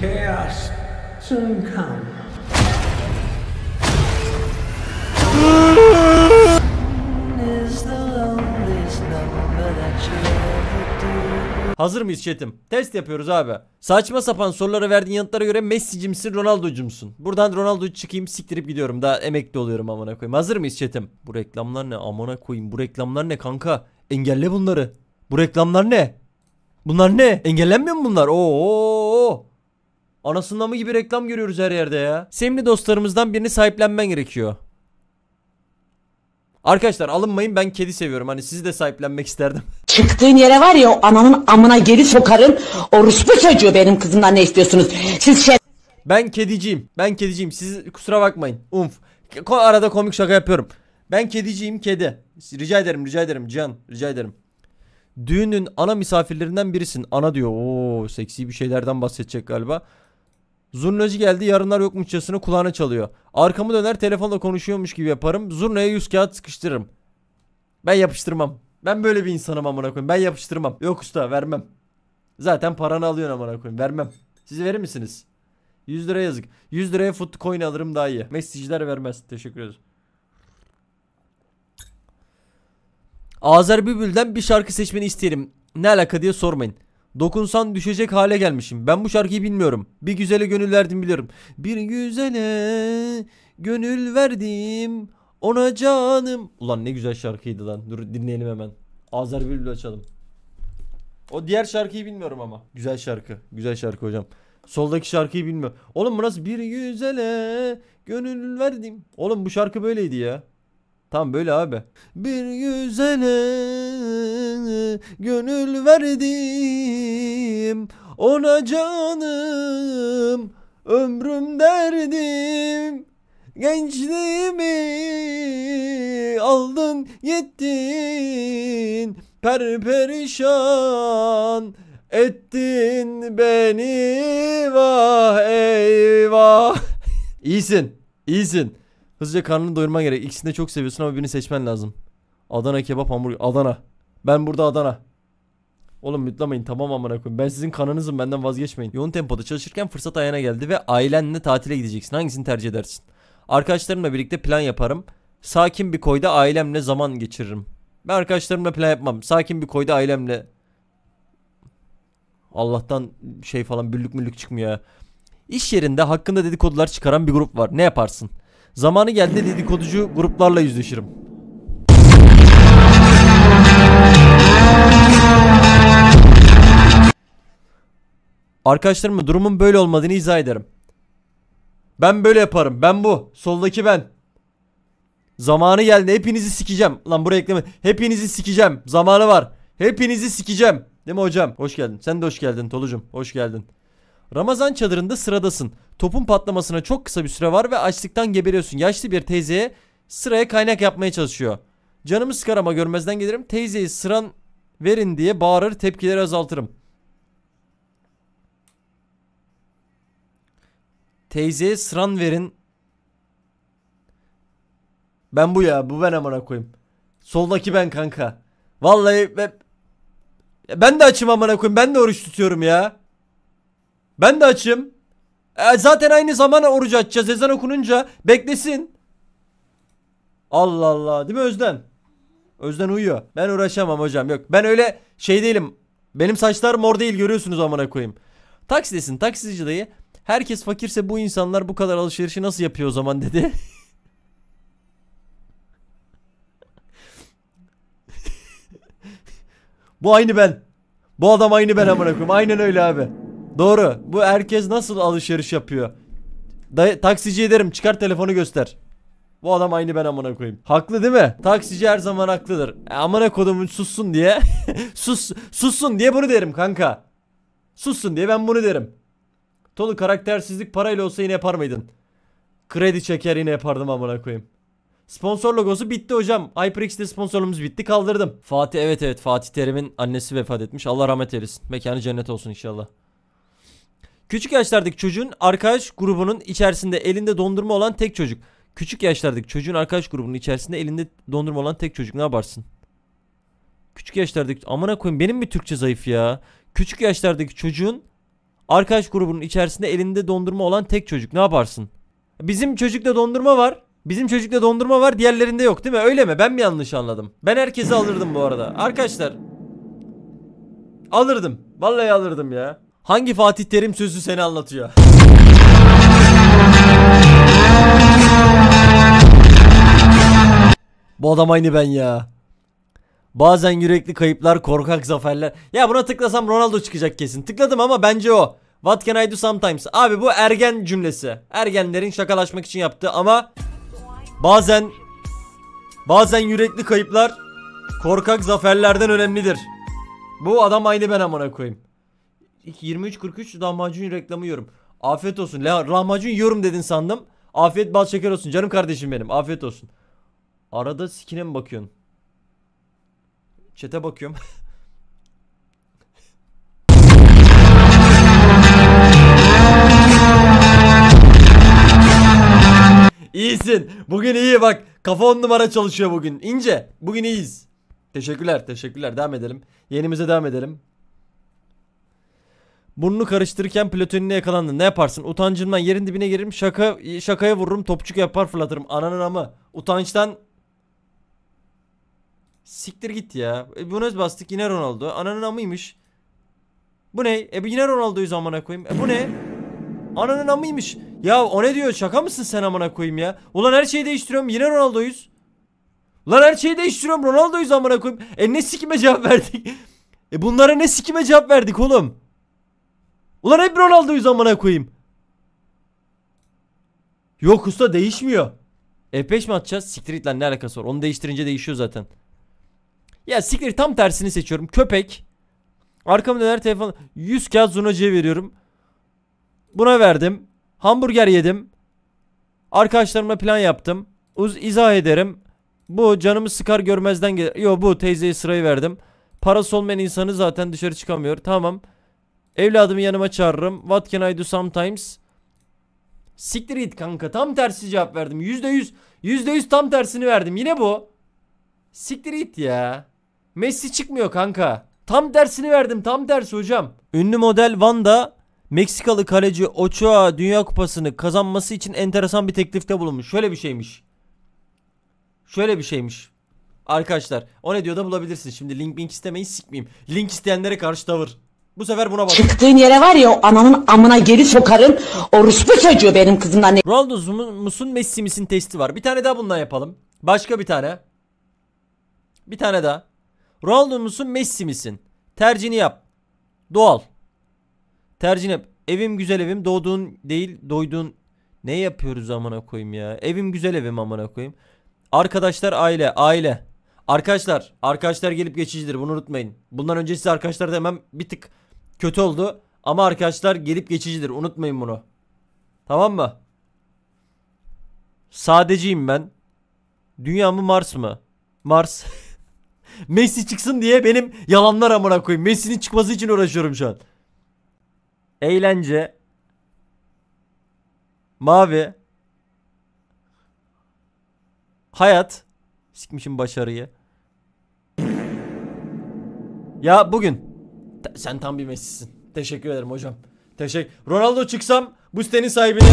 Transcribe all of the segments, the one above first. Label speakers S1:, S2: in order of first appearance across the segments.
S1: Chaos soon comes. Hazır mıyız chatim? Test yapıyoruz abi. Saçma sapan sorulara verdiğin yanıtlara göre Messi'ci misin Ronaldo'cu musun? Buradan Ronaldo'cu çıkayım siktirip gidiyorum. Daha emekli oluyorum amına koyayım. Hazır mıyız chatim? Bu reklamlar ne amına koyayım? Bu reklamlar ne kanka? Engelle bunları. Bu reklamlar ne? Bunlar ne? Engellenmiyor mu bunlar? Oo. Anasından mı gibi reklam görüyoruz her yerde ya. Sevimli dostlarımızdan birini sahiplenmen gerekiyor. Arkadaşlar alınmayın ben kedi seviyorum. Hani sizi de sahiplenmek isterdim. Çıktığın yere var ya o ananın amına geri sokarım. O ruslu çocuğu benim kızımdan ne istiyorsunuz? Siz şey... Ben kediciyim. Ben kediciyim. Siz kusura bakmayın. Umf. Ko arada komik şaka yapıyorum. Ben kediciyim kedi. Rica ederim rica ederim Can. Rica ederim. Düğünün ana misafirlerinden birisin. Ana diyor. Oo seksi bir şeylerden bahsedecek galiba. Zurnacı geldi yarınlar yokmuşçasına kulağına çalıyor. Arkamı döner telefonla konuşuyormuş gibi yaparım. Zurnaya yüz kağıt sıkıştırırım. Ben yapıştırmam. Ben böyle bir insanım amına koyayım. Ben yapıştırmam. Yok usta vermem. Zaten paranı alıyorsun amına koyayım. Vermem. Siz verir misiniz? 100 lira yazık. 100 liraya coin alırım daha iyi. Mesajlar vermez. Teşekkür ederiz. Azer Bülbül'den bir şarkı seçmeni isterim. Ne alaka diye sormayın. Dokunsan düşecek hale gelmişim. Ben bu şarkıyı bilmiyorum. Bir güzele gönül verdim biliyorum. Bir güzele gönül verdim ona canım. Ulan ne güzel şarkıydı lan. Dur dinleyelim hemen. Azer Bülbül açalım. O diğer şarkıyı bilmiyorum ama. Güzel şarkı. Güzel şarkı hocam. Soldaki şarkıyı bilmiyorum. Oğlum bu bir güzele gönül verdim. Oğlum bu şarkı böyleydi ya. Tam böyle abi. Bir güzele gönül verdim ona canım ömrüm derdim gençliğimi aldın yettin perperişan ettin beni vah eyvah İyisin iyisin Hızlıca karnını doyurman gerek. İkisini de çok seviyorsun ama birini seçmen lazım. Adana kebap hamburger. Adana. Ben burada Adana. Oğlum mutlamayın, tamam amına koyayım. Ben sizin kanınızım benden vazgeçmeyin. Yoğun tempoda çalışırken fırsat ayağına geldi ve ailenle tatile gideceksin. Hangisini tercih edersin? Arkadaşlarımla birlikte plan yaparım. Sakin bir koyda ailemle zaman geçiririm. Ben arkadaşlarımla plan yapmam. Sakin bir koyda ailemle. Allah'tan şey falan büllük müllük çıkmıyor ya. İş yerinde hakkında dedikodular çıkaran bir grup var. Ne yaparsın? Zamanı geldi dedikoducu gruplarla yüzleşirim. Arkadaşlarım, durumun böyle olmadığını izah ederim. Ben böyle yaparım. Ben bu. Soldaki ben. Zamanı geldi. Hepinizi sikeceğim. Lan buraya ekleme. Hepinizi sikeceğim. Zamanı var. Hepinizi sikeceğim. Değil mi hocam? Hoş geldin. Sen de hoş geldin Tolucum. Hoş geldin. Ramazan çadırında sıradasın. Topun patlamasına çok kısa bir süre var ve açlıktan geberiyorsun. Yaşlı bir teyzeye sıraya kaynak yapmaya çalışıyor. Canımı sıkar ama görmezden gelirim. Teyzeyi sıran verin diye bağırır tepkileri azaltırım. Teyzeye sıran verin. Ben bu ya bu ben amına koyayım. Soldaki ben kanka. Vallahi ben, ben de açım amına koyayım ben de oruç tutuyorum ya. Ben de açım. E, zaten aynı zamana oruç açacağız ezan okununca beklesin. Allah Allah değil mi Özden? Özden uyuyor. Ben uğraşamam hocam. Yok ben öyle şey değilim. Benim saçlar mor değil görüyorsunuz amına koyayım. Taksidesin taksici dayı. Herkes fakirse bu insanlar bu kadar alışverişi nasıl yapıyor o zaman dedi. bu aynı ben. Bu adam aynı ben amına koyayım. Aynen öyle abi. Doğru. Bu herkes nasıl alışveriş yapıyor? Dayı, taksiciye derim çıkar telefonu göster. Bu adam aynı ben amına koyayım. Haklı değil mi? Taksici her zaman haklıdır. E, amına kodumun sussun diye. Sus sussun diye bunu derim kanka. Sussun diye ben bunu derim. Tolu karaktersizlik parayla olsa yine yapar mıydın? Kredi çeker yine yapardım amına koyayım. Sponsor logosu bitti hocam. HyperX'de sponsorluğumuz bitti kaldırdım. Fatih evet evet Fatih Terim'in annesi vefat etmiş. Allah rahmet eylesin. Mekanı cennet olsun inşallah. Küçük yaşlardaki çocuğun arkadaş grubunun içerisinde elinde dondurma olan tek çocuk. Küçük yaşlardaki çocuğun arkadaş grubunun içerisinde elinde dondurma olan tek çocuk ne yaparsın? Küçük yaşlardaki amına koyayım benim mi Türkçe zayıf ya? Küçük yaşlardaki çocuğun arkadaş grubunun içerisinde elinde dondurma olan tek çocuk ne yaparsın? Bizim çocukta dondurma var. Bizim çocukta dondurma var diğerlerinde yok değil mi? Öyle mi? Ben mi yanlış anladım? Ben herkesi alırdım bu arada. Arkadaşlar. Alırdım. Vallahi alırdım ya. Hangi Fatih Terim sözü seni anlatıyor? Bu adam aynı ben ya. Bazen yürekli kayıplar, korkak zaferler. Ya buna tıklasam Ronaldo çıkacak kesin. Tıkladım ama bence o. What can I do sometimes? Abi bu ergen cümlesi. Ergenlerin şakalaşmak için yaptığı ama bazen bazen yürekli kayıplar korkak zaferlerden önemlidir. Bu adam aynı ben amına koyayım. 23 43 lahmacun reklamı yiyorum. Afiyet olsun. Lahmacun yiyorum dedin sandım. Afiyet bal şeker olsun canım kardeşim benim. Afiyet olsun. Arada sikine mi bakıyorsun? Çete bakıyorum. İyisin. Bugün iyi bak. Kafa on numara çalışıyor bugün. İnce. Bugün iyiyiz. Teşekkürler. Teşekkürler. Devam edelim. Yenimize devam edelim. Burnunu karıştırırken platoninle yakalandı. Ne yaparsın? Utancımdan yerin dibine girerim. Şaka şakaya vururum. Topçuk yapar fırlatırım. Ananın amı. Utançtan Siktir git ya. E, ne bastık yine Ronaldo. Ananın amıymış. Bu ne? E bu yine Ronaldo'yuz amına koyayım. E bu ne? Ananın amıymış. Ya o ne diyor? Şaka mısın sen amına koyayım ya? Ulan her şeyi değiştiriyorum. Yine Ronaldo'yuz. Lan her şeyi değiştiriyorum. Ronaldo'yuz amına koyayım. E ne sikime cevap verdik? E bunlara ne sikime cevap verdik oğlum? Ulan hep Ronaldo'yuz amına koyayım. Yok usta değişmiyor. F5 e mi atacağız? Siktir lan ne alakası var? Onu değiştirince değişiyor zaten. Ya siktir tam tersini seçiyorum. Köpek. Arkamı döner telefon. 100 kağıt zurnacıya veriyorum. Buna verdim. Hamburger yedim. Arkadaşlarımla plan yaptım. Uz izah ederim. Bu canımı sıkar görmezden gelir. Yo bu teyzeye sırayı verdim. Parası olmayan insanı zaten dışarı çıkamıyor. Tamam. Evladımı yanıma çağırırım. What can I do sometimes? Siktir git kanka. Tam tersi cevap verdim. Yüzde yüz, yüzde yüz tam tersini verdim. Yine bu. Siktir git ya. Messi çıkmıyor kanka. Tam tersini verdim. Tam tersi hocam. Ünlü model Vanda Meksikalı kaleci Ochoa Dünya Kupası'nı kazanması için enteresan bir teklifte bulunmuş. Şöyle bir şeymiş. Şöyle bir şeymiş. Arkadaşlar o ne diyor da bulabilirsiniz. Şimdi link link istemeyi sikmeyeyim. Link isteyenlere karşı tavır. Bu sefer buna bak. Çıktığın yere var ya o ananın amına geri sokarım. O Ruslu çocuğu benim kızımdan anne. Ronaldo musun Messi misin testi var. Bir tane daha bundan yapalım. Başka bir tane. Bir tane daha. Ronaldo musun Messi misin? Tercini yap. Doğal. Tercihini yap. Evim güzel evim doğduğun değil doyduğun. Ne yapıyoruz amına koyayım ya. Evim güzel evim amına koyayım. Arkadaşlar aile aile. Arkadaşlar arkadaşlar gelip geçicidir bunu unutmayın. Bundan önce size arkadaşlar demem bir tık Kötü oldu. Ama arkadaşlar gelip geçicidir. Unutmayın bunu. Tamam mı? Sadeciyim ben. Dünya mı Mars mı? Mars. Messi çıksın diye benim yalanlar amına koyayım. Messi'nin çıkması için uğraşıyorum şu an. Eğlence. Mavi. Hayat. Sikmişim başarıyı. Ya bugün sen tam bir Messi'sin. Teşekkür ederim hocam. Teşekkür. Ronaldo çıksam bu sitenin sahibine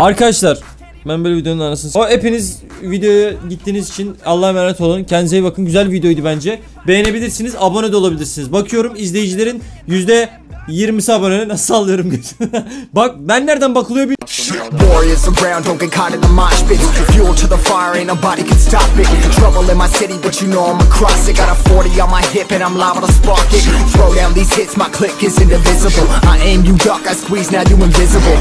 S1: Arkadaşlar ben böyle videonun arasını O hepiniz videoya gittiğiniz için Allah'a emanet olun. Kendinize iyi bakın. Güzel bir videoydu bence. Beğenebilirsiniz. Abone de olabilirsiniz. Bakıyorum izleyicilerin yüzde 20 abone nasıl sallıyorum Bak ben nereden bakılıyor bir Warriors around don't get caught in the mosh pit Fuel to the fire ain't nobody can stop it Trouble in my city but you know I'm across it Got a 40 on my hip and I'm liable to spark it Throw down these hits my click is indivisible I aim you duck I squeeze now you invisible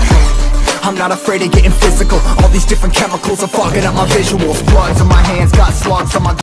S1: I'm not afraid of getting physical All these different chemicals are fogging up my visuals Bloods on my hands got slugs on my